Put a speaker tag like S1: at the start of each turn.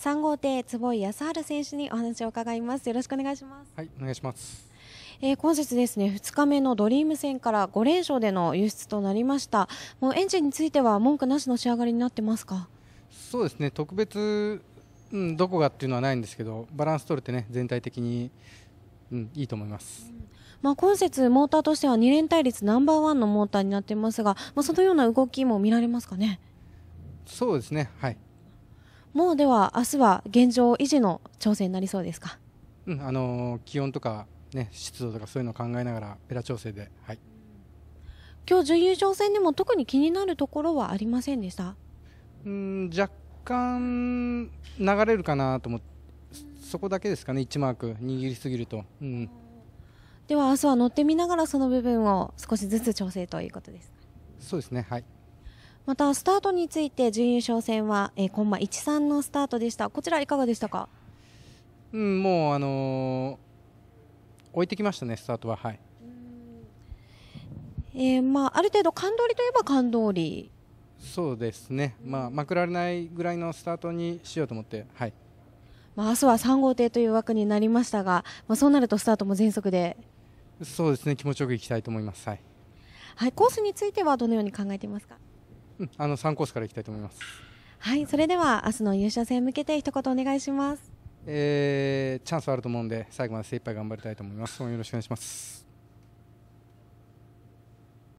S1: 三号艇坪井康晴選手にお話を伺いますよろしくお願いしま
S2: すはいお願いします
S1: えー、今節ですね二日目のドリーム戦から五連勝での輸出となりましたもうエンジンについては文句なしの仕上がりになってますか
S2: そうですね特別、うん、どこがっていうのはないんですけどバランス取れてね全体的に、うん、いいと思います、
S1: まあ、今節、モーターとしては二連対立ナンバーワンのモーターになってますが、まあ、そのような動きも見られますかねそ
S2: うですね、はい、
S1: もうでは明日は現状維持の調整になりそうですか、
S2: うんあのー、気温とか、ね、湿度とかそういうのを考えながらペラ調整で、はい、
S1: 今日準優勝戦でも特に気になるところはありませんでした
S2: うん若干流れるかなと思ってそこだけですかね1マーク握りすぎると、うん、
S1: では明日は乗ってみながらその部分を少しずつ調整ということです
S2: そうですねはい
S1: またスタートについて準優勝戦は、えー、コンマ13のスタートでしたこちらいかがでしたか、うん、も
S2: う、あのー、置いてきましたねスタートは、はい
S1: えーまあ、ある程度感動りといえば感動り
S2: そうですね、まあ、まくられないぐらいのスタートにしようと思って、はい
S1: まあ、明日は三号艇という枠になりましたが、まあ、そうなるとスタートも全速で
S2: そうですね気持ちよくいきたいと思います。はい
S1: はい、コースについてはどのように考えていますか
S2: あの3コースからいきたいと思います。
S1: はい、それでは明日の優勝戦向けて一言お願いします。
S2: えー、チャンスはあると思うんで最後まで精一杯頑張りたいと思います。よろしくお願いします。